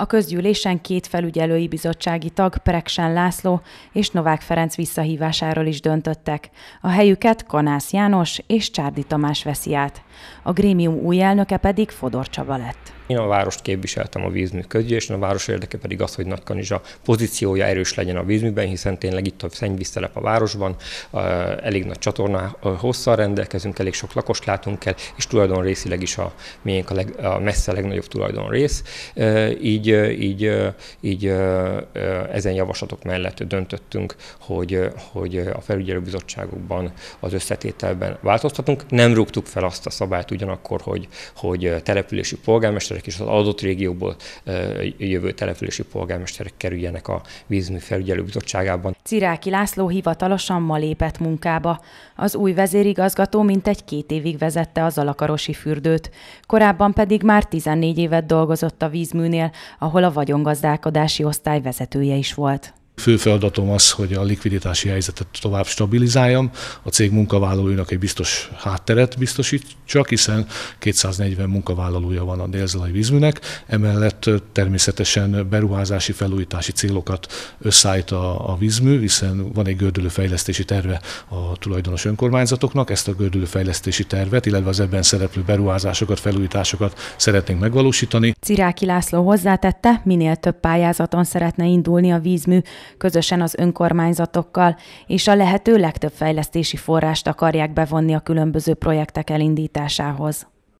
A közgyűlésen két felügyelői bizottsági tag Preksen László és Novák Ferenc visszahívásáról is döntöttek. A helyüket Kanász János és Csárdi Tamás veszi át. A grémium új elnöke pedig Fodor Csaba lett. Én a várost képviseltem a vízmű közgyűlésen, a város érdeke pedig az, hogy Nagykanizsa pozíciója erős legyen a vízműben, hiszen tényleg itt a szennyvíztelep a városban, elég nagy csatorna hosszal rendelkezünk, elég sok lakost látunk el, és tulajdon részileg is a miénk a, leg, a messze legnagyobb tulajdon rész. Így, így, így ezen javaslatok mellett döntöttünk, hogy, hogy a felügyelőbizottságokban az összetételben változtatunk. Nem rúgtuk fel azt a szabályt ugyanakkor, hogy, hogy települési polgármester polgármesterek és az adott régióból jövő települési polgármesterek kerüljenek a vízmű felügyelő bizottságában. Ciráki László hivatalosan ma lépett munkába. Az új vezérigazgató mintegy két évig vezette az alakarosi fürdőt. Korábban pedig már 14 évet dolgozott a vízműnél, ahol a vagyongazdálkodási osztály vezetője is volt. Fő feladatom az, hogy a likviditási helyzetet tovább stabilizáljam, a cég munkavállalóinak egy biztos hátteret biztosítsak, hiszen 240 munkavállalója van a délzelai vízműnek, emellett természetesen beruházási, felújítási célokat összeállít a, a vízmű, hiszen van egy gördülőfejlesztési terve a tulajdonos önkormányzatoknak, ezt a gördülőfejlesztési tervet, illetve az ebben szereplő beruházásokat, felújításokat szeretnénk megvalósítani. Ciráki László hozzátette, minél több pályázaton szeretne indulni a vízmű közösen az önkormányzatokkal, és a lehető legtöbb fejlesztési forrást akarják bevonni a különböző projektek elindításához.